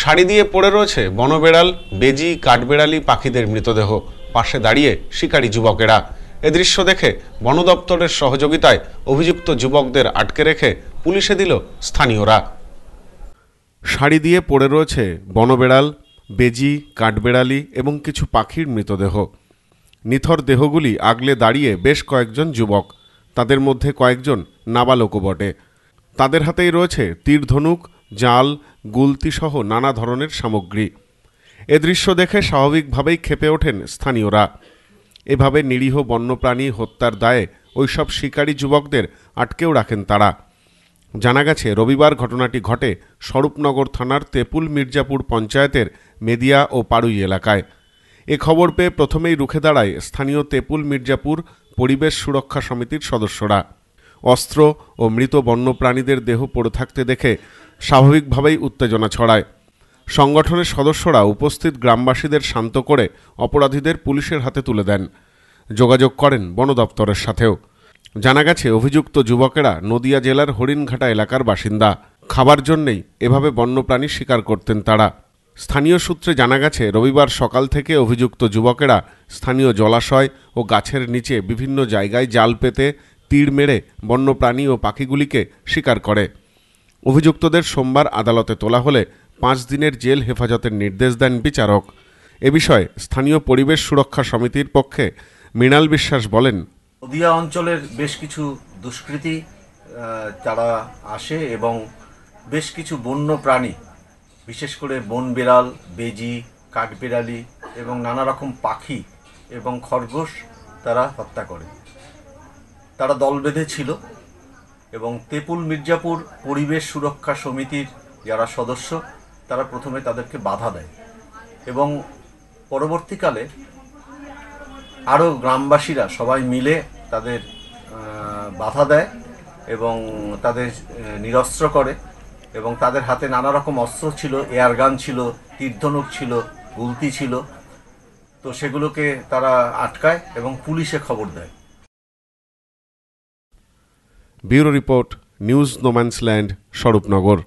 শাড়ি দিয়ে পড়ে রয়েছে বনবেড়াল বেজি কাঠবেড়ালি পাখিদের মৃতদেহ পাশে দাঁড়িয়ে শিকারী যুবকেরা এ দৃশ্য দেখে বন দপ্তরের সহযোগিতায় অভিযুক্ত যুবকদের আটকে রেখে পুলিশে দিল স্থানীয়রা শাড়ি দিয়ে পড়ে রয়েছে বনবেড়াল বেজি কাঠবেড়ালি এবং কিছু পাখির মৃতদেহ নিথর দেহগুলি আগলে দাঁড়িয়ে বেশ কয়েকজন যুবক তাদের মধ্যে কয়েকজন নাবালকও বটে তাদের হাতেই রয়েছে তীর ধনুক জাল গুলতিসহ নানা ধরনের সামগ্রী এ দৃশ্য দেখে স্বাভাবিকভাবেই খেপে ওঠেন স্থানীয়রা এভাবে নিরীহ বন্যপ্রাণী হত্যার দায়ে ওইসব শিকারী যুবকদের আটকেও রাখেন তারা জানা গেছে রবিবার ঘটনাটি ঘটে স্বরূপনগর থানার তেপুল মির্জাপুর পঞ্চায়েতের মেদিয়া ও পাড়ুই এলাকায় এ খবর পেয়ে প্রথমেই রুখে দাঁড়ায় স্থানীয় তেপুল মির্জাপুর পরিবেশ সুরক্ষা সমিতির সদস্যরা অস্ত্র ও মৃত বন্যপ্রাণীদের দেহ পড়ে থাকতে দেখে স্বাভাবিকভাবেই উত্তেজনা ছড়ায় সংগঠনের সদস্যরা উপস্থিত গ্রামবাসীদের শান্ত করে অপরাধীদের পুলিশের হাতে তুলে দেন যোগাযোগ করেন বন দপ্তরের সাথেও জানা গেছে অভিযুক্ত যুবকেরা নদিয়া জেলার হরিণঘাটা এলাকার বাসিন্দা খাবার জন্যেই এভাবে বন্যপ্রাণী শিকার করতেন তারা স্থানীয় সূত্রে জানা গেছে রবিবার সকাল থেকে অভিযুক্ত যুবকেরা স্থানীয় জলাশয় ও গাছের নিচে বিভিন্ন জায়গায় জাল পেতে তীর মেরে বন্যপ্রাণী ও পাখিগুলিকে শিকার করে অভিযুক্তদের সোমবার আদালতে তোলা হলে পাঁচ দিনের জেল হেফাজতের নির্দেশ দেন বিচারক এ বিষয়ে স্থানীয় পরিবেশ সুরক্ষা সমিতির পক্ষে মৃণাল বিশ্বাস বলেন নদিয়া অঞ্চলের বেশ কিছু দুষ্কৃতী তারা আসে এবং বেশ কিছু বন্য প্রাণী বিশেষ করে বন বেড়াল বেজি কাঠবিড়ালি এবং নানা রকম পাখি এবং খরগোশ তারা হত্যা করে তারা দল বেঁধে ছিল এবং তেপুল মির্জাপুর পরিবেশ সুরক্ষা সমিতির যারা সদস্য তারা প্রথমে তাদেরকে বাধা দেয় এবং পরবর্তীকালে আরও গ্রামবাসীরা সবাই মিলে তাদের বাধা দেয় এবং তাদের নিরস্ত্র করে এবং তাদের হাতে নানা রকম অস্ত্র ছিল এয়ারগান ছিল তীর্ধনুক ছিল গুলতি ছিল তো সেগুলোকে তারা আটকায় এবং পুলিশে খবর দেয় bureau report news no man's land Swarupnagar